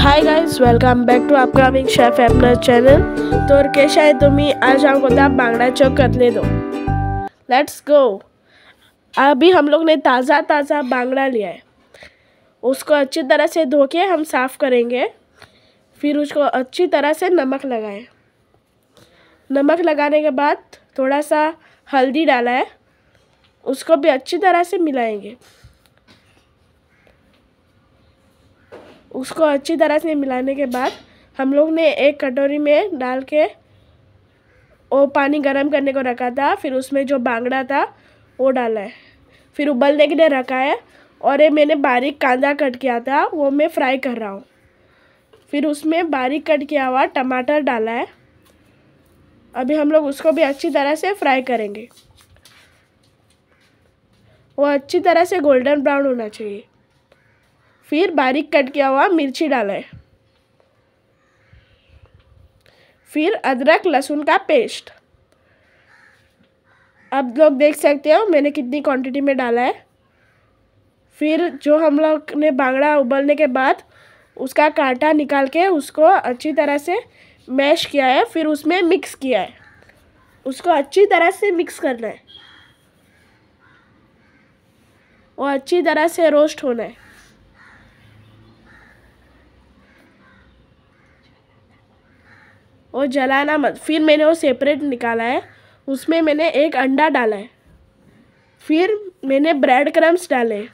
hi guys welcome back to upcoming chef एपनर channel तर कैसा है तुम्हें आज चौक कर ले दो लेट्स गो अभी हम लोग ने ताज़ा ताज़ा बांगड़ा लिया है उसको अच्छी तरह से धो के हम साफ़ करेंगे फिर उसको अच्छी तरह से नमक लगाएं नमक लगाने के बाद थोड़ा सा हल्दी डाला है उसको भी अच्छी तरह से मिलाएंगे उसको अच्छी तरह से मिलाने के बाद हम लोग ने एक कटोरी में डाल के वो पानी गर्म करने को रखा था फिर उसमें जो बांगड़ा था वो डाला है फिर उबलने के लिए रखा है और ये मैंने बारीक कांदा कट किया था वो मैं फ्राई कर रहा हूँ फिर उसमें बारीक कट किया हुआ टमाटर डाला है अभी हम लोग उसको भी अच्छी तरह से फ्राई करेंगे वो अच्छी तरह से गोल्डन ब्राउन होना चाहिए फिर बारीक कट किया हुआ मिर्ची डाला है फिर अदरक लहसुन का पेस्ट अब लोग देख सकते हो मैंने कितनी क्वांटिटी में डाला है फिर जो हम लोग ने बांगड़ा उबलने के बाद उसका कांटा निकाल के उसको अच्छी तरह से मैश किया है फिर उसमें मिक्स किया है उसको अच्छी तरह से मिक्स करना है और अच्छी तरह से रोस्ट होना है और जलाना मत फिर मैंने वो सेपरेट निकाला है उसमें मैंने एक अंडा डाला है फिर मैंने ब्रेड क्रम्स डाले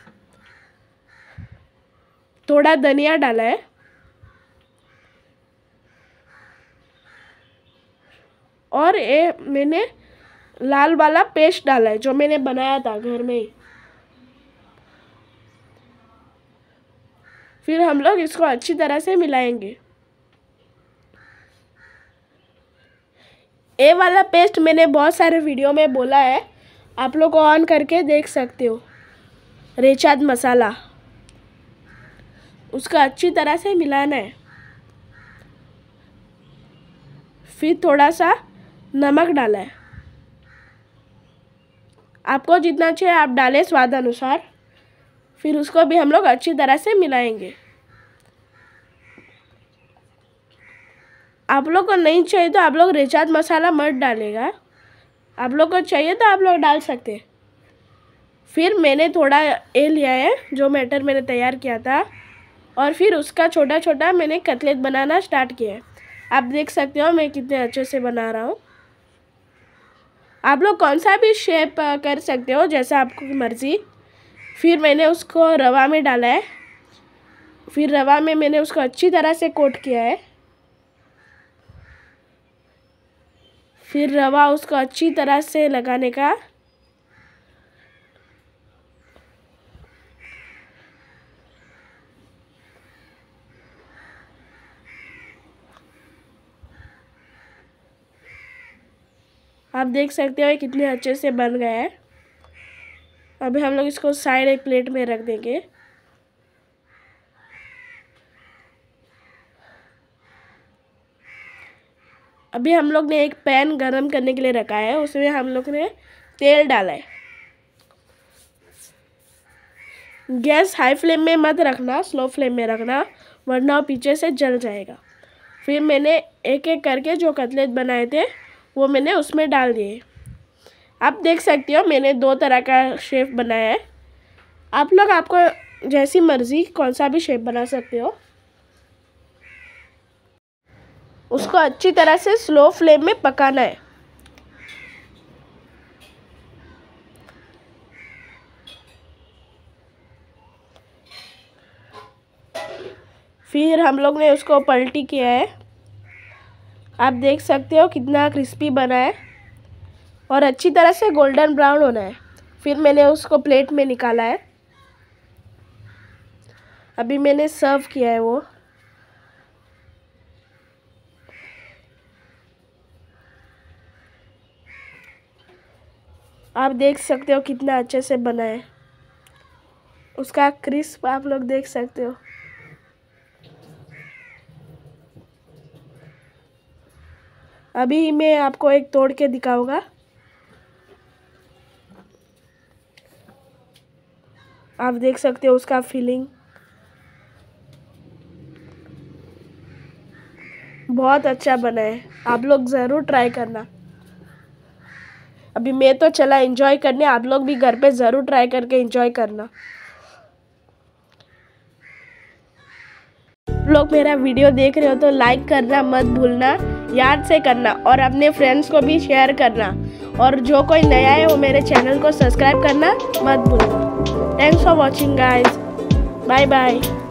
थोड़ा धनिया डाला है और ये मैंने लाल वाला पेस्ट डाला है जो मैंने बनाया था घर में ही फिर हम लोग इसको अच्छी तरह से मिलाएंगे ए वाला पेस्ट मैंने बहुत सारे वीडियो में बोला है आप लोग ऑन करके देख सकते हो रेचाद मसाला उसका अच्छी तरह से मिलाना है फिर थोड़ा सा नमक डाला है आपको जितना चाहिए आप डालें स्वाद अनुसार फिर उसको भी हम लोग अच्छी तरह से मिलाएंगे आप लोग को नहीं चाहिए तो आप लोग रिचार्ज मसाला मत डालेगा आप लोग को चाहिए तो आप लोग डाल सकते फिर मैंने थोड़ा ए लिया है जो मैटर मैंने तैयार किया था और फिर उसका छोटा छोटा मैंने कतलेट बनाना स्टार्ट किया है आप देख सकते हो मैं कितने अच्छे से बना रहा हूँ आप लोग कौन सा भी शेप कर सकते हो जैसा आपको मर्ज़ी फिर मैंने उसको रवा में डाला है फिर रवा में मैंने उसको अच्छी तरह से कोट किया है फिर रवा उसको अच्छी तरह से लगाने का आप देख सकते हो कितने अच्छे से बन गया है अभी हम लोग इसको साइड एक प्लेट में रख देंगे अभी हम लोग ने एक पैन गरम करने के लिए रखा है उसमें हम लोग ने तेल डाला है गैस हाई फ्लेम में मत रखना स्लो फ्लेम में रखना वरना पीछे से जल जाएगा फिर मैंने एक एक करके जो कतलेट बनाए थे वो मैंने उसमें डाल दिए आप देख सकते हो मैंने दो तरह का शेप बनाया है आप लोग आपको जैसी मर्ज़ी कौन सा भी शेप बना सकते हो उसको अच्छी तरह से स्लो फ्लेम में पकाना है फिर हम लोग ने उसको पलटी किया है आप देख सकते हो कितना क्रिस्पी बना है और अच्छी तरह से गोल्डन ब्राउन होना है फिर मैंने उसको प्लेट में निकाला है अभी मैंने सर्व किया है वो आप देख सकते हो कितना अच्छे से बना है उसका क्रिस्प आप लोग देख सकते हो अभी मैं आपको एक तोड़ के दिखाऊंगा आप देख सकते हो उसका फीलिंग बहुत अच्छा बना है आप लोग ज़रूर ट्राई करना अभी मैं तो चला इंजॉय करने आप लोग भी घर पे ज़रूर ट्राई करके इंजॉय करना लोग मेरा वीडियो देख रहे हो तो लाइक करना मत भूलना याद से करना और अपने फ्रेंड्स को भी शेयर करना और जो कोई नया है वो मेरे चैनल को सब्सक्राइब करना मत भूलना thanks for watching guys bye bye